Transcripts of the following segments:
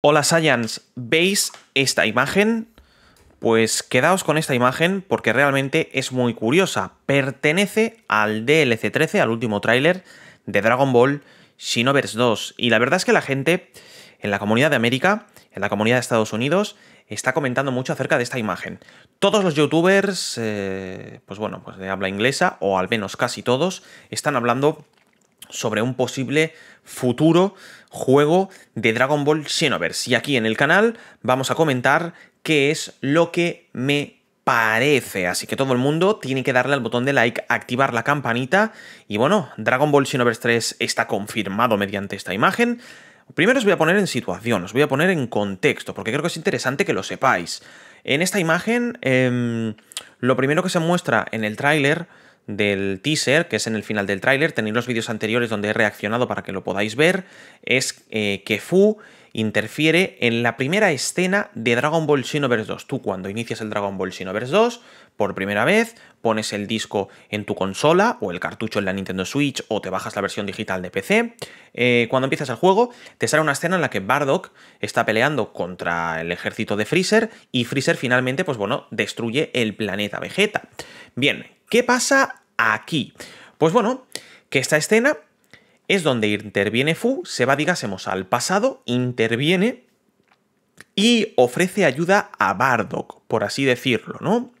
Hola Science, ¿veis esta imagen? Pues quedaos con esta imagen porque realmente es muy curiosa. Pertenece al DLC 13, al último tráiler de Dragon Ball Xenoverse 2. Y la verdad es que la gente en la comunidad de América, en la comunidad de Estados Unidos, está comentando mucho acerca de esta imagen. Todos los youtubers, eh, pues bueno, pues de habla inglesa, o al menos casi todos, están hablando sobre un posible futuro juego de Dragon Ball Xenoverse. Y aquí en el canal vamos a comentar qué es lo que me parece. Así que todo el mundo tiene que darle al botón de like, activar la campanita. Y bueno, Dragon Ball Xenoverse 3 está confirmado mediante esta imagen. Primero os voy a poner en situación, os voy a poner en contexto, porque creo que es interesante que lo sepáis. En esta imagen, em, lo primero que se muestra en el tráiler del teaser, que es en el final del tráiler, tenéis los vídeos anteriores donde he reaccionado para que lo podáis ver, es que eh, Fu interfiere en la primera escena de Dragon Ball Xenoverse 2. Tú cuando inicias el Dragon Ball Xenoverse 2, por primera vez, pones el disco en tu consola o el cartucho en la Nintendo Switch o te bajas la versión digital de PC. Eh, cuando empiezas el juego, te sale una escena en la que Bardock está peleando contra el ejército de Freezer y Freezer finalmente, pues bueno, destruye el planeta Vegeta. Bien, ¿qué pasa aquí? Pues bueno, que esta escena es donde interviene Fu, se va, digásemos, al pasado, interviene y ofrece ayuda a Bardock, por así decirlo, ¿no?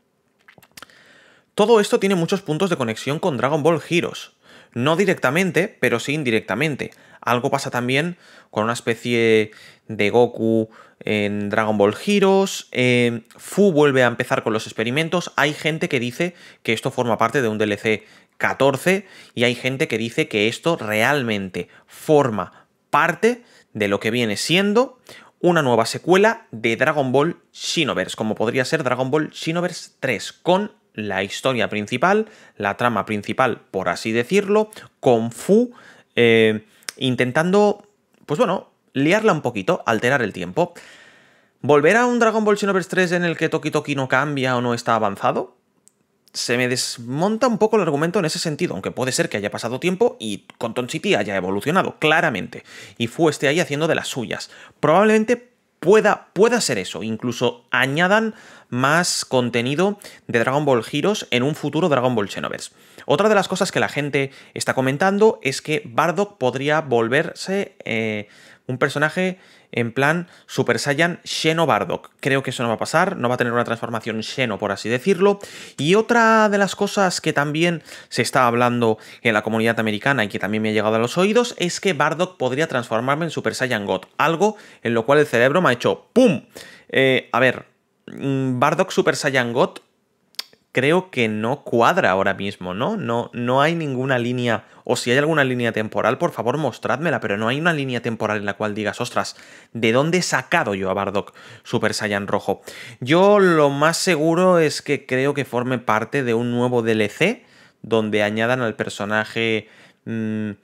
Todo esto tiene muchos puntos de conexión con Dragon Ball Heroes. No directamente, pero sí indirectamente. Algo pasa también con una especie de Goku en Dragon Ball Heroes. Eh, Fu vuelve a empezar con los experimentos. Hay gente que dice que esto forma parte de un DLC 14 y hay gente que dice que esto realmente forma parte de lo que viene siendo una nueva secuela de Dragon Ball Xenoverse, como podría ser Dragon Ball Xenoverse 3, con la historia principal, la trama principal, por así decirlo, con Fu eh, intentando, pues bueno, liarla un poquito, alterar el tiempo. ¿Volver a un Dragon Ball Xenoverse 3 en el que Toki Toki no cambia o no está avanzado? se me desmonta un poco el argumento en ese sentido, aunque puede ser que haya pasado tiempo y Conton City haya evolucionado, claramente, y Fu esté ahí haciendo de las suyas. Probablemente pueda, pueda ser eso, incluso añadan más contenido de Dragon Ball Heroes en un futuro Dragon Ball Xenoverse. Otra de las cosas que la gente está comentando es que Bardock podría volverse eh, un personaje en plan Super Saiyan Xeno Bardock. Creo que eso no va a pasar, no va a tener una transformación Sheno, por así decirlo. Y otra de las cosas que también se está hablando en la comunidad americana y que también me ha llegado a los oídos es que Bardock podría transformarme en Super Saiyan God, algo en lo cual el cerebro me ha hecho ¡pum! Eh, a ver, mm, Bardock Super Saiyan God creo que no cuadra ahora mismo, ¿no? No, no hay ninguna línea, o si hay alguna línea temporal, por favor mostrádmela, pero no hay una línea temporal en la cual digas, ostras, ¿de dónde he sacado yo a Bardock Super Saiyan Rojo? Yo lo más seguro es que creo que forme parte de un nuevo DLC donde añadan al personaje... añada mm,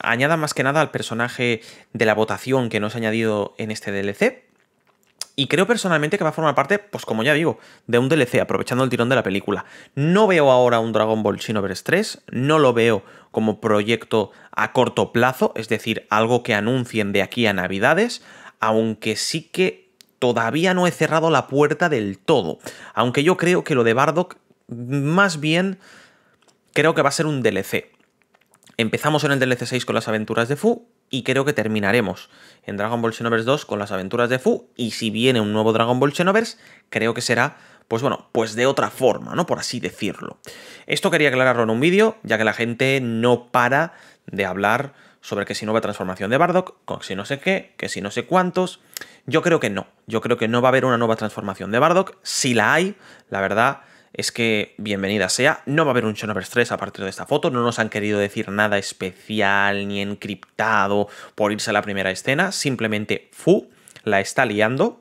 añadan más que nada al personaje de la votación que no se ha añadido en este DLC, y creo personalmente que va a formar parte, pues como ya digo, de un DLC, aprovechando el tirón de la película. No veo ahora un Dragon Ball Xenoverse 3, no lo veo como proyecto a corto plazo, es decir, algo que anuncien de aquí a Navidades, aunque sí que todavía no he cerrado la puerta del todo. Aunque yo creo que lo de Bardock, más bien, creo que va a ser un DLC. Empezamos en el DLC 6 con las aventuras de Fu, y creo que terminaremos en Dragon Ball Xenoverse 2 con las aventuras de Fu y si viene un nuevo Dragon Ball Xenoverse, creo que será pues bueno, pues de otra forma, ¿no? Por así decirlo. Esto quería aclararlo en un vídeo, ya que la gente no para de hablar sobre que si nueva transformación de Bardock, que si no sé qué, que si no sé cuántos. Yo creo que no. Yo creo que no va a haber una nueva transformación de Bardock. Si la hay, la verdad es que bienvenida sea. No va a haber un Xenoverse 3 a partir de esta foto, no nos han querido decir nada especial ni encriptado por irse a la primera escena, simplemente Fu la está liando.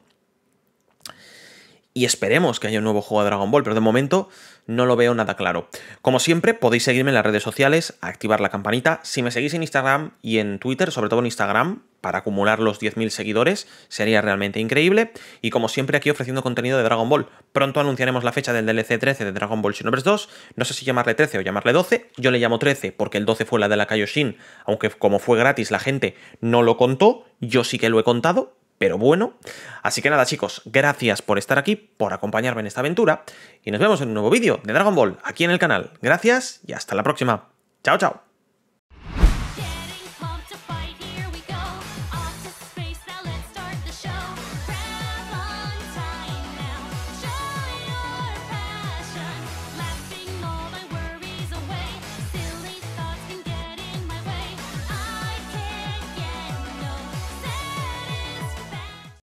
Y esperemos que haya un nuevo juego de Dragon Ball, pero de momento no lo veo nada claro. Como siempre, podéis seguirme en las redes sociales, activar la campanita. Si me seguís en Instagram y en Twitter, sobre todo en Instagram, para acumular los 10.000 seguidores, sería realmente increíble. Y como siempre aquí ofreciendo contenido de Dragon Ball. Pronto anunciaremos la fecha del DLC 13 de Dragon Ball Xenoverse 2. No sé si llamarle 13 o llamarle 12. Yo le llamo 13 porque el 12 fue la de la Kaioshin, aunque como fue gratis la gente no lo contó. Yo sí que lo he contado, pero bueno. Así que nada, chicos, gracias por estar aquí, por acompañarme en esta aventura, y nos vemos en un nuevo vídeo de Dragon Ball aquí en el canal. Gracias y hasta la próxima. Chao, chao.